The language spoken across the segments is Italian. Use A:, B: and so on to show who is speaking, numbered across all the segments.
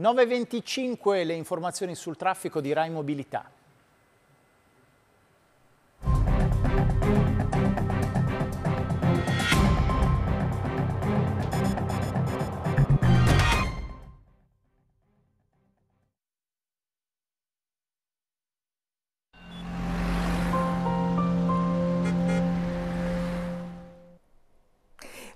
A: 9.25 le informazioni sul traffico di Rai Mobilità.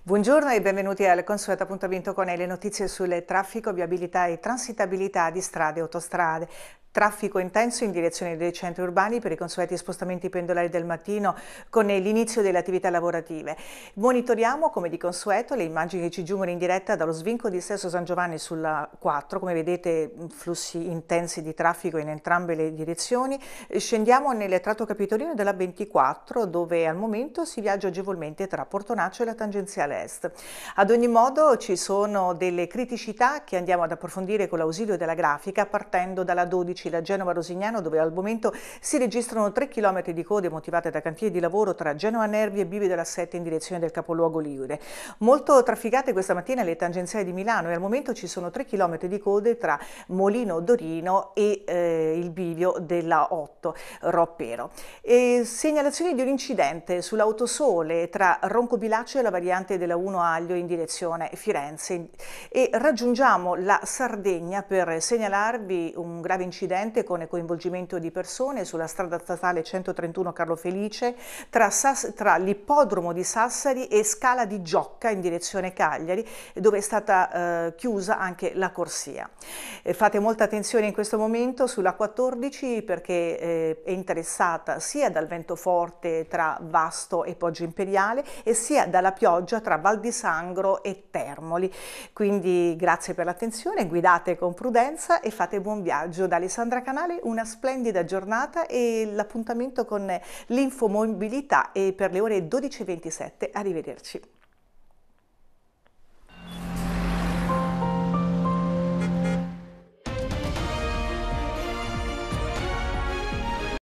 A: Buongiorno e benvenuti al consueto appuntamento con le notizie sul traffico, viabilità e transitabilità di strade e autostrade. Traffico intenso in direzione dei centri urbani per i consueti spostamenti pendolari del mattino con l'inizio delle attività lavorative. Monitoriamo come di consueto le immagini che ci giungono in diretta dallo svinco di Stesso San Giovanni sulla 4, come vedete flussi intensi di traffico in entrambe le direzioni. Scendiamo nel tratto capitolino della 24 dove al momento si viaggia agevolmente tra Portonaccio e la tangenziale est. Ad ogni modo ci sono delle criticità che andiamo ad approfondire con l'ausilio della grafica partendo dalla 12 difficile a Genova Rosignano dove al momento si registrano 3 km di code motivate da cantieri di lavoro tra Genova Nervi e Bivi della Sette in direzione del capoluogo Ligure. Molto trafficate questa mattina le tangenziali di Milano e al momento ci sono 3 km di code tra Molino Dorino e eh, il bivio della 8 Roppero. E segnalazioni di un incidente sull'autosole tra Roncobilaccio e la variante della 1 Aglio in direzione Firenze e raggiungiamo la Sardegna per segnalarvi un grave incidente incidente con il coinvolgimento di persone sulla strada statale 131 Carlo Felice tra, Sass tra l'ippodromo di Sassari e Scala di Giocca in direzione Cagliari dove è stata eh, chiusa anche la corsia. Eh, fate molta attenzione in questo momento sulla 14 perché eh, è interessata sia dal vento forte tra Vasto e Poggio Imperiale e sia dalla pioggia tra Val di Sangro e Termoli. Quindi grazie per l'attenzione, guidate con prudenza e fate buon viaggio dalle Sassari Sandra Canale, una splendida giornata e l'appuntamento con l'infomobilità eh, per le ore 12.27. Arrivederci.